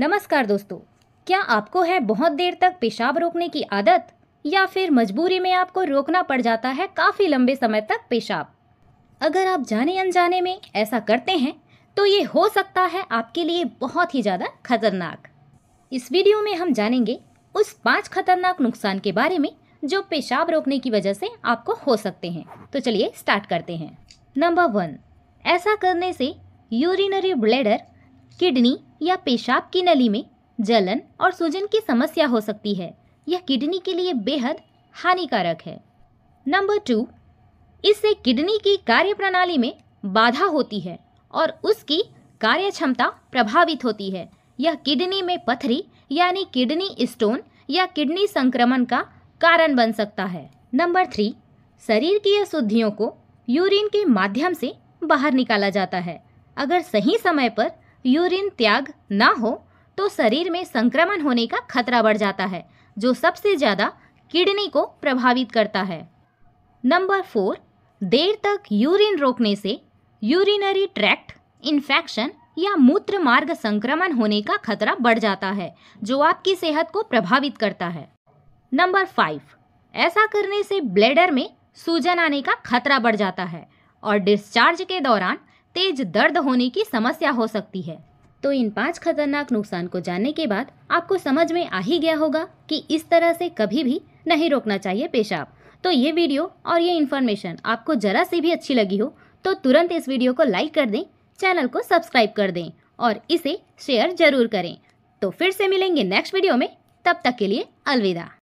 नमस्कार दोस्तों क्या आपको है बहुत देर तक पेशाब रोकने की आदत या फिर मजबूरी में आपको रोकना पड़ जाता है काफ़ी लंबे समय तक पेशाब अगर आप जाने अनजाने में ऐसा करते हैं तो ये हो सकता है आपके लिए बहुत ही ज़्यादा खतरनाक इस वीडियो में हम जानेंगे उस पांच खतरनाक नुकसान के बारे में जो पेशाब रोकने की वजह से आपको हो सकते हैं तो चलिए स्टार्ट करते हैं नंबर वन ऐसा करने से यूरिनरी ब्लेडर किडनी या पेशाब की नली में जलन और सूजन की समस्या हो सकती है यह किडनी के लिए बेहद हानिकारक है नंबर टू इससे किडनी की कार्य प्रणाली में बाधा होती है और उसकी कार्य क्षमता प्रभावित होती है यह किडनी में पथरी यानी किडनी स्टोन या किडनी संक्रमण का कारण बन सकता है नंबर थ्री शरीर की अशुद्धियों को यूरिन के माध्यम से बाहर निकाला जाता है अगर सही समय पर यूरिन त्याग ना हो तो शरीर में संक्रमण होने का खतरा बढ़ जाता है जो सबसे ज़्यादा किडनी को प्रभावित करता है नंबर फोर देर तक यूरिन रोकने से यूरिनरी ट्रैक्ट इन्फेक्शन या मूत्र मार्ग संक्रमण होने का खतरा बढ़ जाता है जो आपकी सेहत को प्रभावित करता है नंबर फाइव ऐसा करने से ब्लेडर में सूजन आने का खतरा बढ़ जाता है और डिस्चार्ज के दौरान तेज दर्द होने की समस्या हो सकती है तो इन पांच खतरनाक नुकसान को जानने के बाद आपको समझ में आ ही गया होगा कि इस तरह से कभी भी नहीं रोकना चाहिए पेशाब तो ये वीडियो और ये इन्फॉर्मेशन आपको जरा सी भी अच्छी लगी हो तो तुरंत इस वीडियो को लाइक कर दें चैनल को सब्सक्राइब कर दें और इसे शेयर जरूर करें तो फिर से मिलेंगे नेक्स्ट वीडियो में तब तक के लिए अलविदा